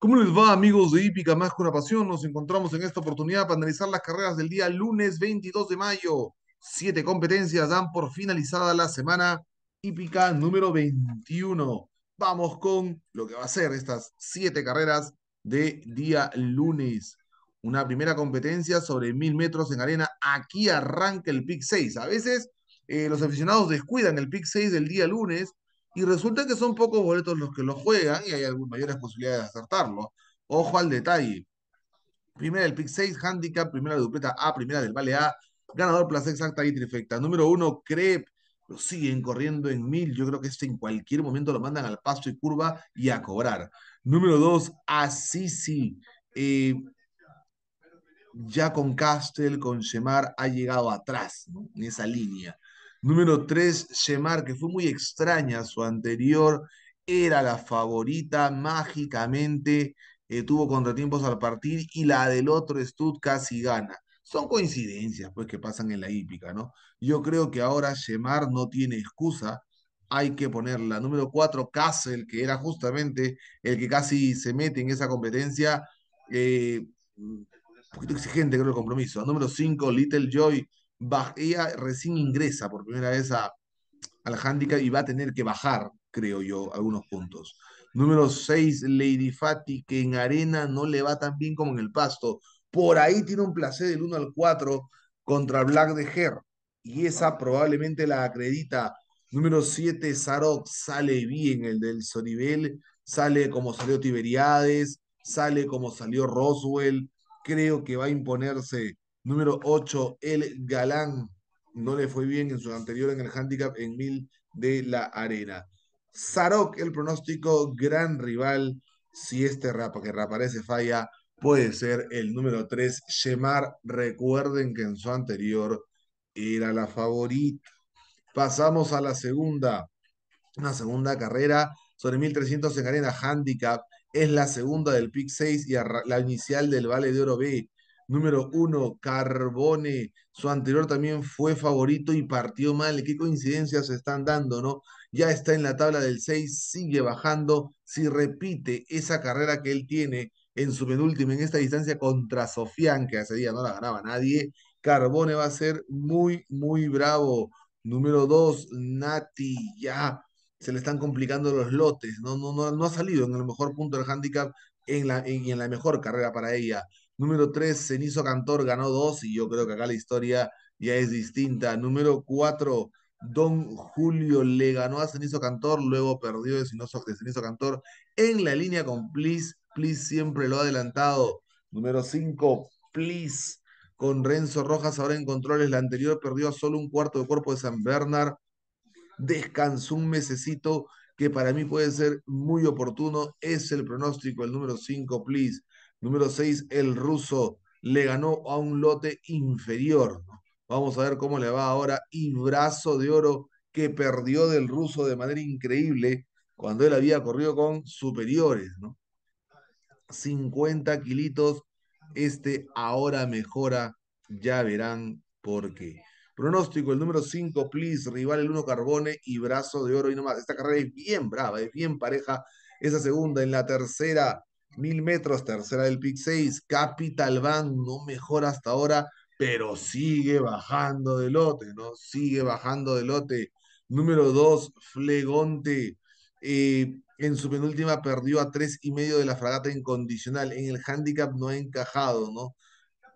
¿Cómo les va, amigos de Hípica Más que una Pasión? Nos encontramos en esta oportunidad para analizar las carreras del día lunes 22 de mayo. Siete competencias dan por finalizada la semana hípica número 21. Vamos con lo que va a ser estas siete carreras de día lunes. Una primera competencia sobre mil metros en arena. Aquí arranca el PIC 6. A veces eh, los aficionados descuidan el PIC 6 del día lunes y resulta que son pocos boletos los que lo juegan y hay algunas mayores posibilidades de acertarlo. Ojo al detalle. Primera del pick 6, handicap, primera de dupleta A, primera del vale A, ganador plaza exacta y trifecta. Número uno, Crep, lo siguen corriendo en mil. Yo creo que este en cualquier momento lo mandan al paso y curva y a cobrar. Número 2, Asisi. Eh, ya con Castle, con Shemar, ha llegado atrás en esa línea. Número 3, Shemar, que fue muy extraña su anterior, era la favorita mágicamente, eh, tuvo contratiempos al partir y la del otro Stud casi gana. Son coincidencias pues que pasan en la hípica, ¿no? Yo creo que ahora Shemar no tiene excusa, hay que ponerla. Número 4, Castle, que era justamente el que casi se mete en esa competencia. Eh, un poquito exigente creo el compromiso. Número 5, Little Joy, ella recién ingresa por primera vez a, al handicap y va a tener que bajar, creo yo, algunos puntos. Número 6, Lady Fati, que en arena no le va tan bien como en el pasto. Por ahí tiene un placer del 1 al 4 contra Black de Her. Y esa probablemente la acredita. Número 7, Sarok sale bien el del Soribel. Sale como salió Tiberiades, sale como salió Roswell. Creo que va a imponerse Número 8, el Galán. No le fue bien en su anterior en el handicap en mil de la arena. Sarok, el pronóstico, gran rival. Si este rapa que reaparece falla, puede ser el número 3, Shemar. Recuerden que en su anterior era la favorita. Pasamos a la segunda, una segunda carrera sobre 1300 en arena handicap. Es la segunda del PIC 6 y la inicial del Vale de Oro B. Número uno, Carbone. Su anterior también fue favorito y partió mal. Qué coincidencias se están dando, ¿no? Ya está en la tabla del 6, sigue bajando. Si repite esa carrera que él tiene en su penúltima, en esta distancia contra Sofian, que hace día no la ganaba nadie, Carbone va a ser muy, muy bravo. Número dos, Nati, ya. Se le están complicando los lotes. No, no, no, no ha salido en el mejor punto del handicap en la, en la mejor carrera para ella. Número 3, Cenizo Cantor ganó dos y yo creo que acá la historia ya es distinta. Número 4, Don Julio le ganó a Cenizo Cantor, luego perdió de sinoso de Cenizo Cantor en la línea con Please. Please siempre lo ha adelantado. Número 5, Please con Renzo Rojas ahora en controles. La anterior perdió a solo un cuarto de cuerpo de San Bernard. Descansó un mesecito que para mí puede ser muy oportuno. Es el pronóstico, el número 5, please. Número 6, el ruso le ganó a un lote inferior. Vamos a ver cómo le va ahora. Y brazo de oro que perdió del ruso de manera increíble cuando él había corrido con superiores. ¿no? 50 kilitos. Este ahora mejora. Ya verán por qué. Pronóstico, el número 5, please, rival el 1 Carbone y brazo de oro y nomás. Esta carrera es bien brava, es bien pareja. Esa segunda, en la tercera, Mil metros, tercera del pick 6. Capital Bank no mejor hasta ahora, pero sigue bajando de lote, ¿no? Sigue bajando de lote. Número 2, Flegonte. Eh, en su penúltima perdió a tres y medio de la fragata incondicional. En el handicap no ha encajado, ¿no?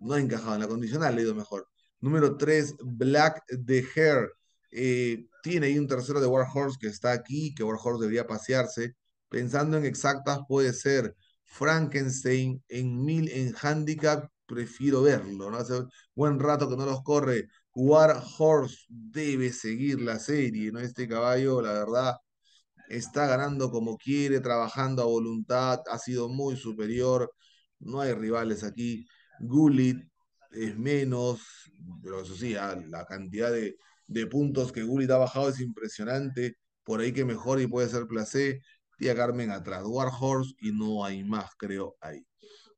No ha encajado, en la condicional le ha ido mejor. Número tres, Black the Hair. Eh, tiene ahí un tercero de Warhorse que está aquí, que Warhorse debía pasearse. Pensando en exactas puede ser Frankenstein en mil en handicap, prefiero verlo, ¿no? Hace buen rato que no los corre. War Horse debe seguir la serie, ¿no? Este caballo, la verdad, está ganando como quiere, trabajando a voluntad, ha sido muy superior, no hay rivales aquí. Gullit es menos, pero eso sí, ah, la cantidad de, de puntos que Gullit ha bajado es impresionante, por ahí que mejor y puede ser placé a Carmen atrás. War Horse y no hay más, creo, ahí.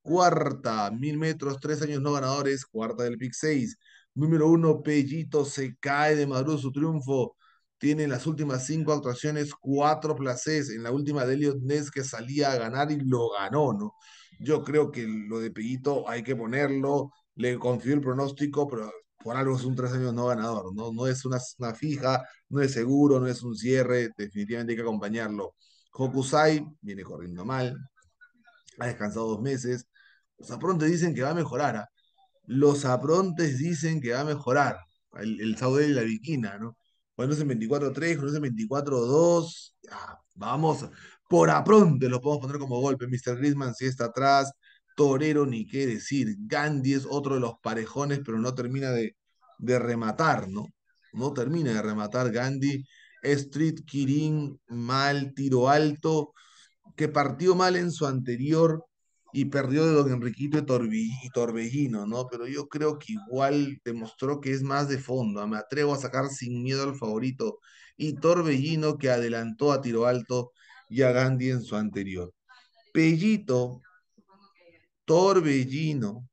Cuarta, mil metros, tres años no ganadores. Cuarta del pick 6. Número uno, Pellito se cae de Maduro su triunfo. Tiene las últimas cinco actuaciones cuatro placés. En la última de Elliot Ness que salía a ganar y lo ganó, ¿no? Yo creo que lo de Pellito hay que ponerlo. Le confío el pronóstico, pero por algo es un tres años no ganador. No, no es una fija, no es seguro, no es un cierre. Definitivamente hay que acompañarlo. Hokusai viene corriendo mal, ha descansado dos meses. Los aprontes dicen que va a mejorar. ¿ah? Los aprontes dicen que va a mejorar. El, Saudel y la Viquina, ¿no? Cuando en 24-3, cuando en 24-2. vamos, por apronte lo podemos poner como golpe. Mr. Grisman, si está atrás. Torero, ni qué decir. Gandhi es otro de los parejones, pero no termina de, de rematar, ¿no? No termina de rematar Gandhi. Street Kirin mal, tiro alto, que partió mal en su anterior y perdió de don Enriquito y Torbellino, ¿no? Pero yo creo que igual demostró que es más de fondo. ¿ah? Me atrevo a sacar sin miedo al favorito. Y Torbellino que adelantó a tiro alto y a Gandhi en su anterior. Pellito, Torbellino,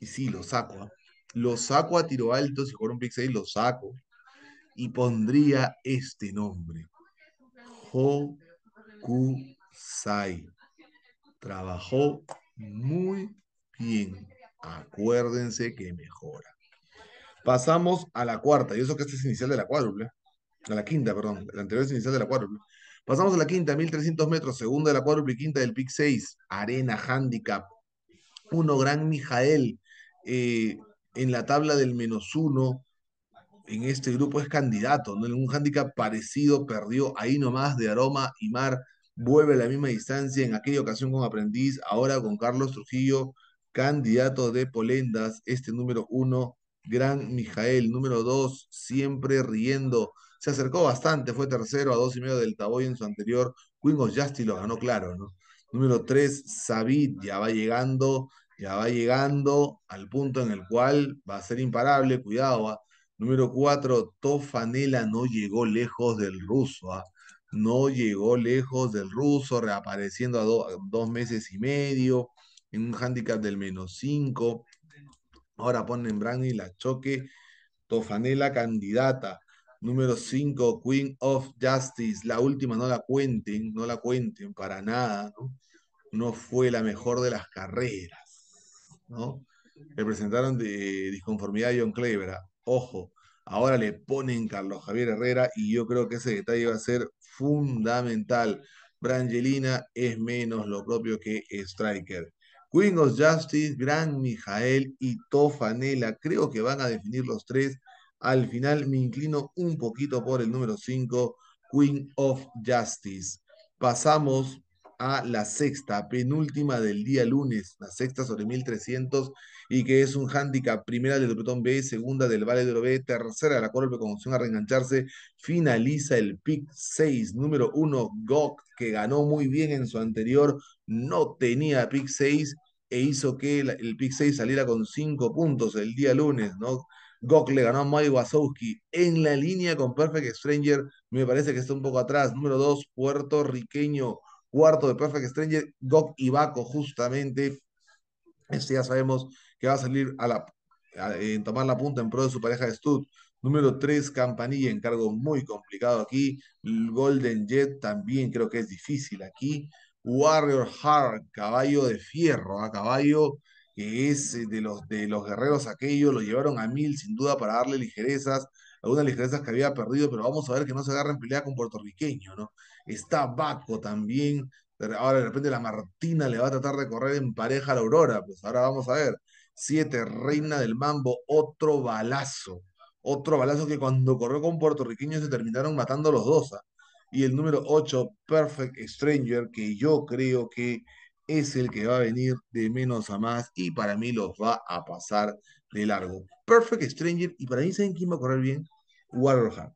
y sí, lo saco, ¿ah? lo saco a tiro alto, si fuera un pixel lo saco y pondría este nombre. Hokusai. Trabajó muy bien. Acuérdense que mejora. Pasamos a la cuarta. Y eso que esta es inicial de la cuádruple. A la quinta, perdón. La anterior es inicial de la cuádruple. Pasamos a la quinta, 1300 metros. Segunda de la cuádruple y quinta del PIC 6. Arena Handicap. Uno, Gran Mijael. Eh, en la tabla del menos uno en este grupo es candidato, ¿no? En un hándicap parecido, perdió ahí nomás de Aroma y Mar, vuelve a la misma distancia, en aquella ocasión con Aprendiz, ahora con Carlos Trujillo, candidato de Polendas, este número uno, Gran Mijael, número dos, siempre riendo, se acercó bastante, fue tercero a dos y medio del Taboy en su anterior, Quingos Yasti, lo ganó claro, ¿no? Número tres, Sabid, ya va llegando, ya va llegando al punto en el cual va a ser imparable, cuidado, va Número cuatro, Tofanela no llegó lejos del ruso. ¿ah? No llegó lejos del ruso, reapareciendo a, dos meses y medio, en un handicap del menos cinco. Ahora ponen Brandy la choque. Tofanela candidata. Número 5, Queen of Justice. La última, no la cuenten, no la cuenten para nada, ¿no? fue la mejor de las carreras, ¿no? Le presentaron de disconformidad a John Clebra. ¿ah? ojo, ahora le ponen Carlos Javier Herrera y yo creo que ese detalle va a ser fundamental. Brangelina es menos lo propio que Striker. Queen of Justice, Gran Mijael y Tofanela, creo que van a definir los tres. Al final me inclino un poquito por el número 5, Queen of Justice. Pasamos a la sexta, penúltima del día lunes, la sexta sobre 1300, y que es un hándicap, primera del Bretón B, segunda del Valle de Oro B, tercera de la Corpe con opción a reengancharse, finaliza el pick 6, número 1, Gok, que ganó muy bien en su anterior, no tenía pick 6 e hizo que el, pick 6 saliera con 5 puntos el día lunes, ¿no? Gok le ganó a Mike Wazowski en la línea con Perfect Stranger. Me parece que está un poco atrás. Número 2, puertorriqueño cuarto de Perfect Stranger, y Baco, justamente. Este ya sabemos que va a salir a la, tomar la punta en pro de su pareja de Stud. Número 3, Campanilla, encargo muy complicado aquí. Golden Jet también creo que es difícil aquí. Warrior Heart, caballo de fierro, a ¿ah? caballo que es eh, de los, de los guerreros aquellos, lo llevaron a mil sin duda para darle ligerezas, algunas ligerezas que había perdido, pero vamos a ver que no se agarra en pelea con puertorriqueño, ¿no? Está Baco también, ahora de repente la Martina le va a tratar de correr en pareja a la Aurora, pues ahora vamos a ver. Siete, Reina del Mambo, otro balazo, otro balazo que cuando corrió con puertorriqueño se terminaron matando los dos. ¿ah? Y el número ocho, Perfect Stranger, que yo creo que es el que va a venir de menos a más y para mí los va a pasar de largo. Perfect Stranger, y para mí, ¿saben quién va a correr bien? Warrior Heart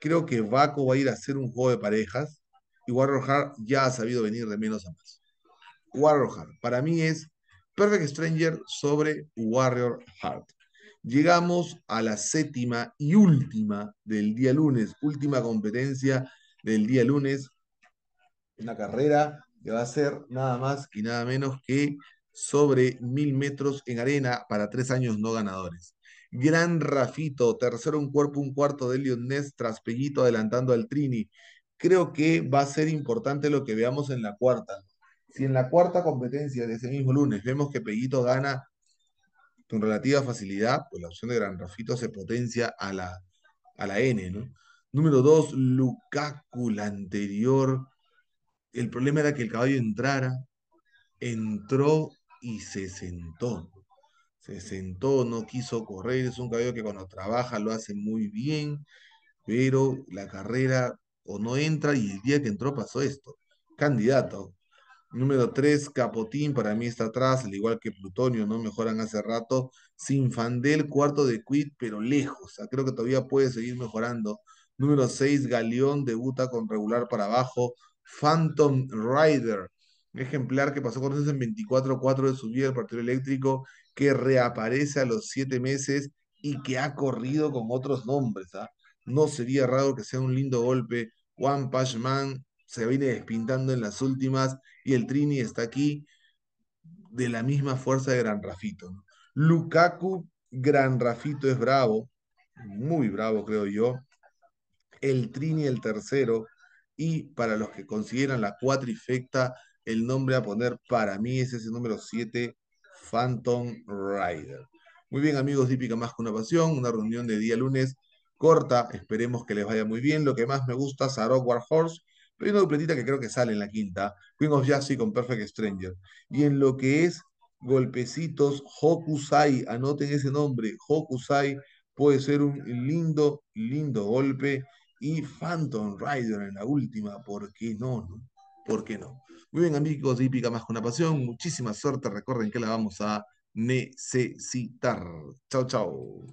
Creo que Baco va a ir a hacer un juego de parejas y Warrior hard ya ha sabido venir de menos a más. Warrior hard para mí es Perfect Stranger sobre Warrior Heart Llegamos a la séptima y última del día lunes, última competencia del día lunes, una carrera que va a ser nada más y nada menos que sobre mil metros en arena para tres años no ganadores. Gran Rafito, tercero un cuerpo, un cuarto de tras Pellito adelantando al Trini. Creo que va a ser importante lo que veamos en la cuarta. Si en la cuarta competencia de ese mismo lunes vemos que Pellito gana con relativa facilidad, pues la opción de Gran Rafito se potencia a la, a la N, ¿no? Número dos, Lukaku, la anterior. El problema era que el caballo entrara, entró y se sentó se sentó, no quiso correr, es un caballo que cuando trabaja lo hace muy bien, pero la carrera o no entra y el día que entró pasó esto. Candidato. Número 3, Capotín, para mí está atrás, al igual que Plutonio, no mejoran hace rato. sin Sinfandel, cuarto de quit, pero lejos. creo que todavía puede seguir mejorando. Número 6, Galeón, debuta con regular para abajo. Phantom Rider, ejemplar que pasó con en 24-4 de su vida el partido eléctrico, que reaparece a los siete meses y que ha corrido con otros nombres. ¿ah? No sería raro que sea un lindo golpe. Juan Pachman se viene despintando en las últimas y el Trini está aquí de la misma fuerza de Gran Rafito. Lukaku, Gran Rafito es bravo, muy bravo creo yo. El Trini el tercero y para los que consideran la cuatrifecta, el nombre a poner para mí es ese número 7, Phantom Rider. Muy bien, amigos, típica más que una pasión, una reunión de día lunes corta, esperemos que les vaya muy bien. Lo que más me gusta, Rock War Horse, pero hay una dupletita que creo que sale en la quinta, Queen of así con Perfect Stranger. Y en lo que es golpecitos, Hokusai, anoten ese nombre, Hokusai puede ser un lindo, lindo golpe. Y Phantom Rider en la última, ¿por qué no? ¿Por qué no? Muy bien, amigos, hípica más con una pasión. Muchísima suerte. Recuerden que la vamos a necesitar. Chao, chao.